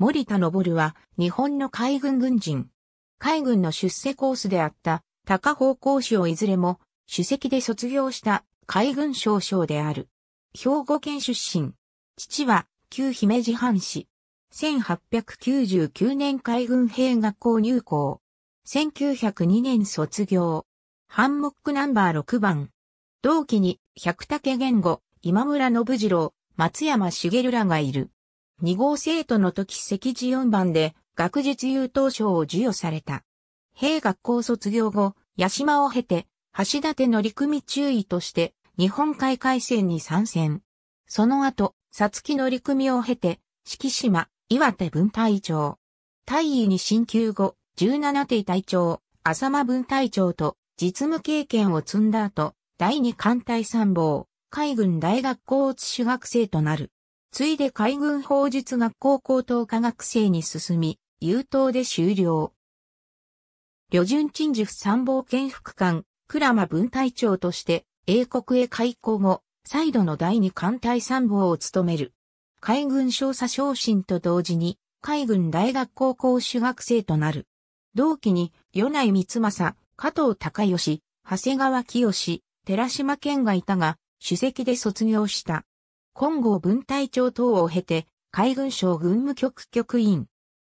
森田昇は日本の海軍軍人。海軍の出世コースであった高方講師をいずれも主席で卒業した海軍少将である。兵庫県出身。父は旧姫路藩士。1899年海軍兵学校入校。1902年卒業。ハンモックナンバー6番。同期に百武言語、今村信次郎、松山茂らがいる。2号生徒の時席次4番で学術優等賞を授与された。兵学校卒業後、八島を経て、橋立の陸組中尉として日本海海戦に参戦。その後、さつきの陸組を経て、四季島、岩手分隊長。大尉に進級後、17手隊長、浅間分隊長と実務経験を積んだ後、第二艦隊参謀、海軍大学校主学生となる。ついで海軍法術学校高等科学生に進み、優等で終了。旅順鎮守参謀兼副官、鞍馬分隊長として、英国へ開港後、再度の第二艦隊参謀を務める。海軍少佐昇進と同時に、海軍大学高校主学生となる。同期に、米内光政、加藤隆義、長谷川清、寺島健がいたが、主席で卒業した。金剛分隊長等を経て、海軍省軍務局局員、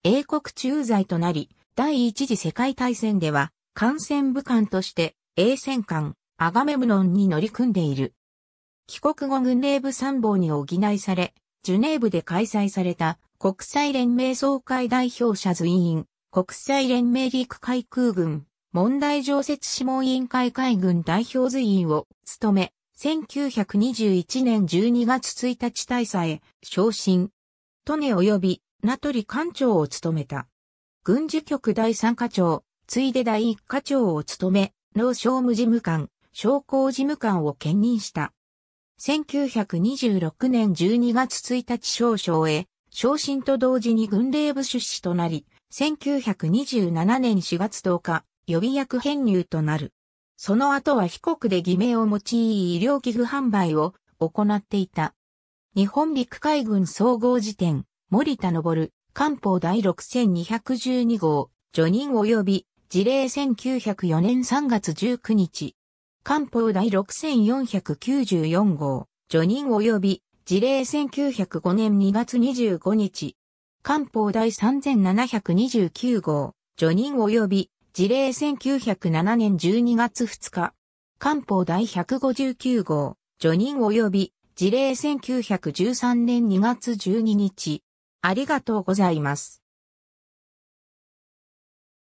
英国駐在となり、第一次世界大戦では、艦船部官として、英戦艦、アガメムノンに乗り組んでいる。帰国後軍令部参謀に補いされ、ジュネーブで開催された国際連盟総会代表者随員、国際連盟陸海空軍、問題常設諮問委員会海軍代表随員を務め、1921年12月1日大佐へ昇進。トネ及び名取艦長を務めた。軍事局第3課長、ついで第1課長を務め、農商務事務官、商工事務官を兼任した。1926年12月1日少将へ、昇進と同時に軍令部出資となり、1927年4月10日、予備役編入となる。その後は被告で偽名を用い医療器具販売を行っていた。日本陸海軍総合辞典、森田昇、官報第6212号、除任及び事例1904年3月19日。官報第6494号、除任及び事例1905年2月25日。官報第3729号、除任及び事例1907年12月2日、官報第159号、除任及び事例1913年2月12日、ありがとうございます。